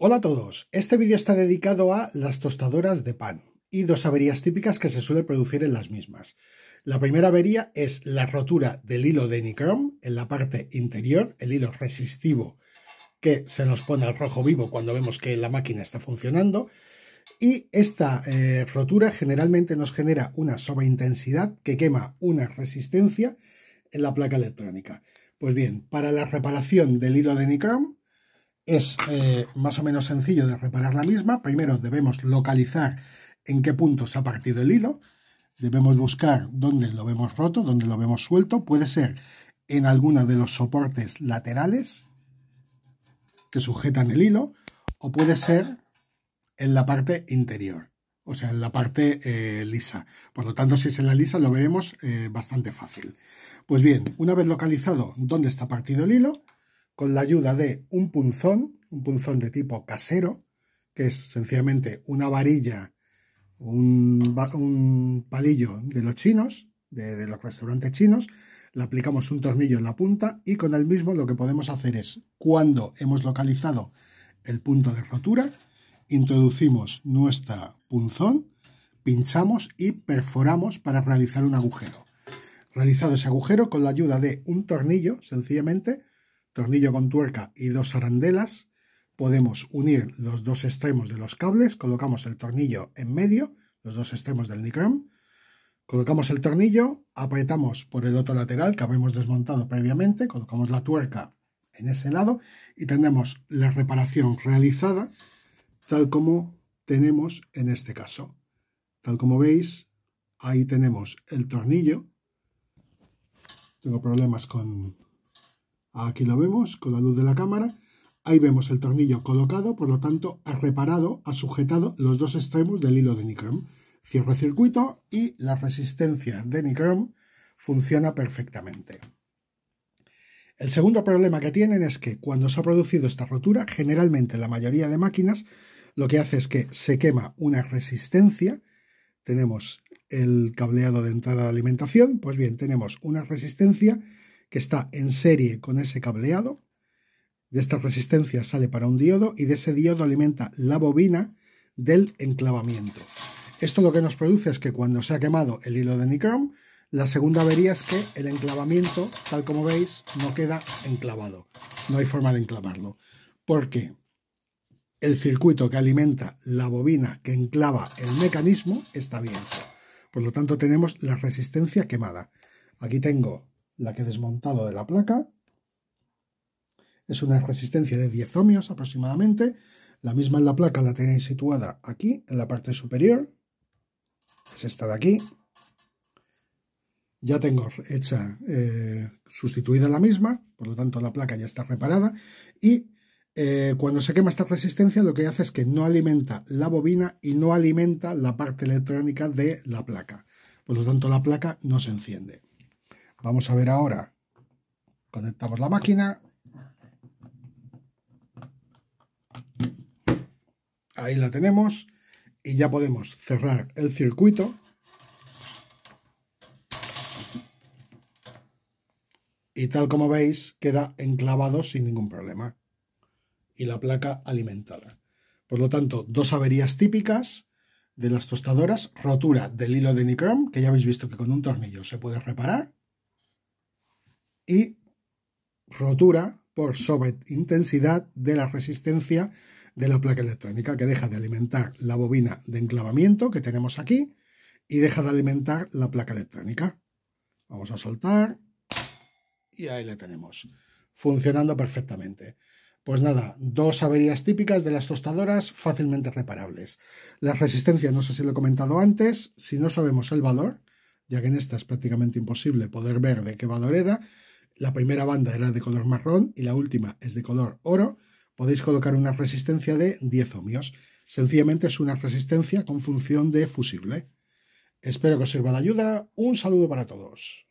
Hola a todos, este vídeo está dedicado a las tostadoras de pan y dos averías típicas que se suele producir en las mismas. La primera avería es la rotura del hilo de nicrom en la parte interior, el hilo resistivo que se nos pone al rojo vivo cuando vemos que la máquina está funcionando. Y esta eh, rotura generalmente nos genera una sobreintensidad que quema una resistencia en la placa electrónica. Pues bien, para la reparación del hilo de nicrom es eh, más o menos sencillo de reparar la misma. Primero debemos localizar en qué punto se ha partido el hilo. Debemos buscar dónde lo vemos roto, dónde lo vemos suelto. Puede ser en alguno de los soportes laterales que sujetan el hilo o puede ser en la parte interior, o sea, en la parte eh, lisa. Por lo tanto, si es en la lisa lo veremos eh, bastante fácil. Pues bien, una vez localizado dónde está partido el hilo, con la ayuda de un punzón, un punzón de tipo casero, que es sencillamente una varilla, un, palillo de los chinos, de, de los restaurantes chinos, le aplicamos un tornillo en la punta y con el mismo lo que podemos hacer es, cuando hemos localizado el punto de rotura, introducimos nuestra punzón, pinchamos y perforamos para realizar un agujero. Realizado ese agujero con la ayuda de un tornillo, sencillamente, tornillo con tuerca y dos arandelas. Podemos unir los dos extremos de los cables, colocamos el tornillo en medio, los dos extremos del Nicram. colocamos el tornillo, apretamos por el otro lateral que habíamos desmontado previamente, colocamos la tuerca en ese lado y tenemos la reparación realizada tal como tenemos en este caso. Tal como veis, ahí tenemos el tornillo. Tengo problemas con, Aquí lo vemos con la luz de la cámara. Ahí vemos el tornillo colocado, por lo tanto ha reparado, ha sujetado los dos extremos del hilo de Nicrom. Cierro el circuito y la resistencia de Nicrom funciona perfectamente. El segundo problema que tienen es que cuando se ha producido esta rotura, generalmente la mayoría de máquinas lo que hace es que se quema una resistencia. Tenemos el cableado de entrada de alimentación, pues bien, tenemos una resistencia que está en serie con ese cableado. De esta resistencia sale para un diodo y de ese diodo alimenta la bobina del enclavamiento. Esto lo que nos produce es que cuando se ha quemado el hilo de nicrom, la segunda avería es que el enclavamiento, tal como veis, no queda enclavado. No hay forma de enclavarlo. Porque el circuito que alimenta la bobina que enclava el mecanismo está bien. Por lo tanto, tenemos la resistencia quemada. Aquí tengo la que he desmontado de la placa. Es una resistencia de 10 ohmios aproximadamente. La misma en la placa la tenéis situada aquí, en la parte superior. Es esta de aquí. Ya tengo hecha, eh, sustituida la misma, por lo tanto la placa ya está reparada. Y eh, cuando se quema esta resistencia lo que hace es que no alimenta la bobina y no alimenta la parte electrónica de la placa. Por lo tanto la placa no se enciende. Vamos a ver ahora. Conectamos la máquina. Ahí la tenemos. Y ya podemos cerrar el circuito. Y tal como veis, queda enclavado sin ningún problema. Y la placa alimentada. Por lo tanto, dos averías típicas de las tostadoras, rotura del hilo de nicrom, que ya habéis visto que con un tornillo se puede reparar, y rotura por sobreintensidad de la resistencia de la placa electrónica, que deja de alimentar la bobina de enclavamiento que tenemos aquí y deja de alimentar la placa electrónica. Vamos a soltar y ahí la tenemos, funcionando perfectamente. Pues nada, dos averías típicas de las tostadoras fácilmente reparables. La resistencia, no sé si lo he comentado antes, si no sabemos el valor, ya que en esta es prácticamente imposible poder ver de qué valor era, la primera banda era de color marrón y la última es de color oro, podéis colocar una resistencia de 10 ohmios. Sencillamente es una resistencia con función de fusible. Espero que os sirva de ayuda. Un saludo para todos.